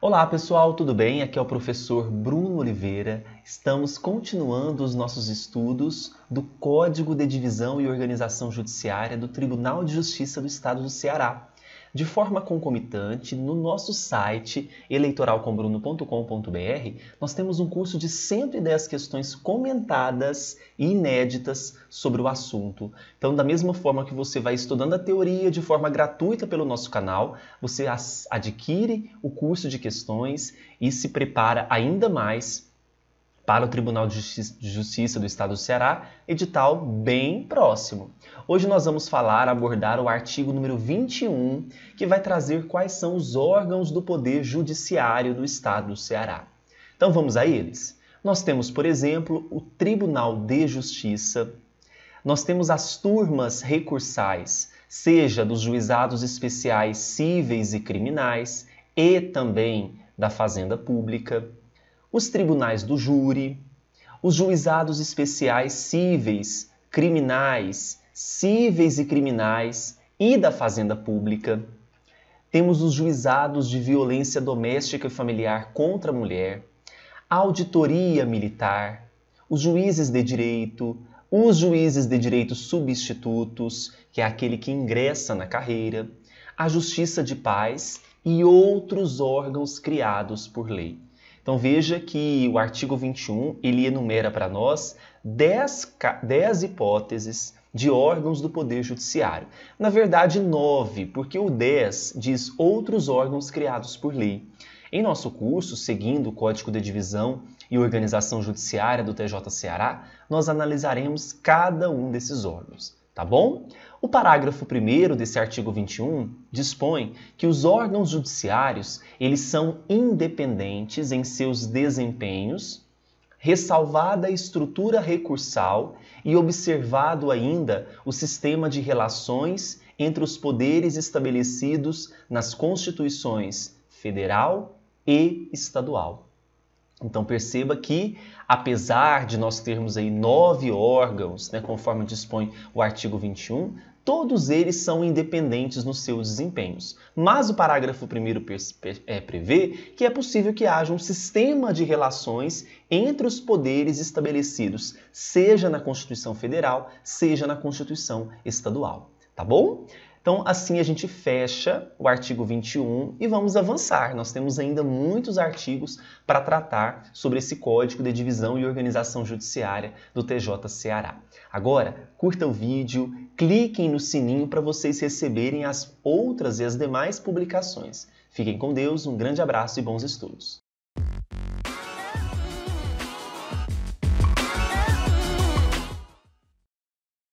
Olá pessoal, tudo bem? Aqui é o professor Bruno Oliveira. Estamos continuando os nossos estudos do Código de Divisão e Organização Judiciária do Tribunal de Justiça do Estado do Ceará de forma concomitante, no nosso site eleitoralcombruno.com.br, nós temos um curso de 110 questões comentadas e inéditas sobre o assunto. Então, da mesma forma que você vai estudando a teoria de forma gratuita pelo nosso canal, você adquire o curso de questões e se prepara ainda mais para o Tribunal de Justiça do Estado do Ceará, edital bem próximo. Hoje nós vamos falar, abordar o artigo número 21, que vai trazer quais são os órgãos do Poder Judiciário do Estado do Ceará. Então vamos a eles? Nós temos, por exemplo, o Tribunal de Justiça, nós temos as turmas recursais, seja dos juizados especiais cíveis e criminais, e também da Fazenda Pública os tribunais do júri, os juizados especiais cíveis, criminais, cíveis e criminais e da Fazenda Pública. Temos os juizados de violência doméstica e familiar contra a mulher, a auditoria militar, os juízes de direito, os juízes de direito substitutos, que é aquele que ingressa na carreira, a justiça de paz e outros órgãos criados por lei. Então veja que o artigo 21 ele enumera para nós 10, 10 hipóteses de órgãos do Poder Judiciário. Na verdade, 9, porque o 10 diz outros órgãos criados por lei. Em nosso curso, seguindo o Código de Divisão e Organização Judiciária do TJ Ceará, nós analisaremos cada um desses órgãos tá bom? O parágrafo 1 desse artigo 21 dispõe que os órgãos judiciários, eles são independentes em seus desempenhos, ressalvada a estrutura recursal e observado ainda o sistema de relações entre os poderes estabelecidos nas constituições federal e estadual. Então perceba que, apesar de nós termos aí nove órgãos, né, conforme dispõe o artigo 21, todos eles são independentes nos seus desempenhos. Mas o parágrafo 1 é, prevê que é possível que haja um sistema de relações entre os poderes estabelecidos, seja na Constituição Federal, seja na Constituição Estadual. Tá bom? Então, assim a gente fecha o artigo 21 e vamos avançar. Nós temos ainda muitos artigos para tratar sobre esse Código de Divisão e Organização Judiciária do TJ Ceará. Agora, curta o vídeo, cliquem no sininho para vocês receberem as outras e as demais publicações. Fiquem com Deus, um grande abraço e bons estudos.